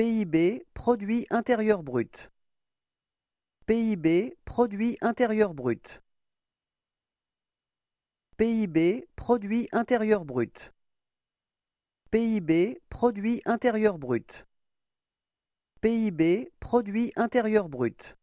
PIB produit intérieur brut PIB produit intérieur brut PIB produit intérieur brut PIB produit intérieur brut PIB produit intérieur brut